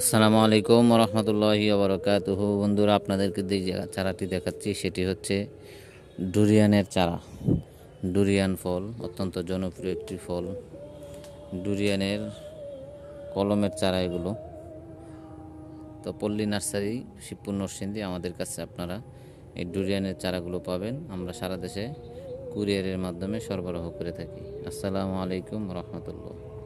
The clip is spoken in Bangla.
আসসালামু আলাইকুম রহমতুল্লাহি আবরকাত বন্ধুরা আপনাদেরকে যে চারাটি দেখাচ্ছি সেটি হচ্ছে ডুরিয়ানের চারা ডুরিয়ান ফল অত্যন্ত জনপ্রিয় একটি ফল ডুরিয়ানের কলমের চারা এগুলো তো পল্লী নার্সারি শিবপুর নরসিংদী আমাদের কাছে আপনারা এই ডুরিয়ানের চারাগুলো পাবেন আমরা সারা দেশে কুরিয়ারের মাধ্যমে সরবরাহ করে থাকি আসসালামু আলাইকুম রহমতুল্লাহ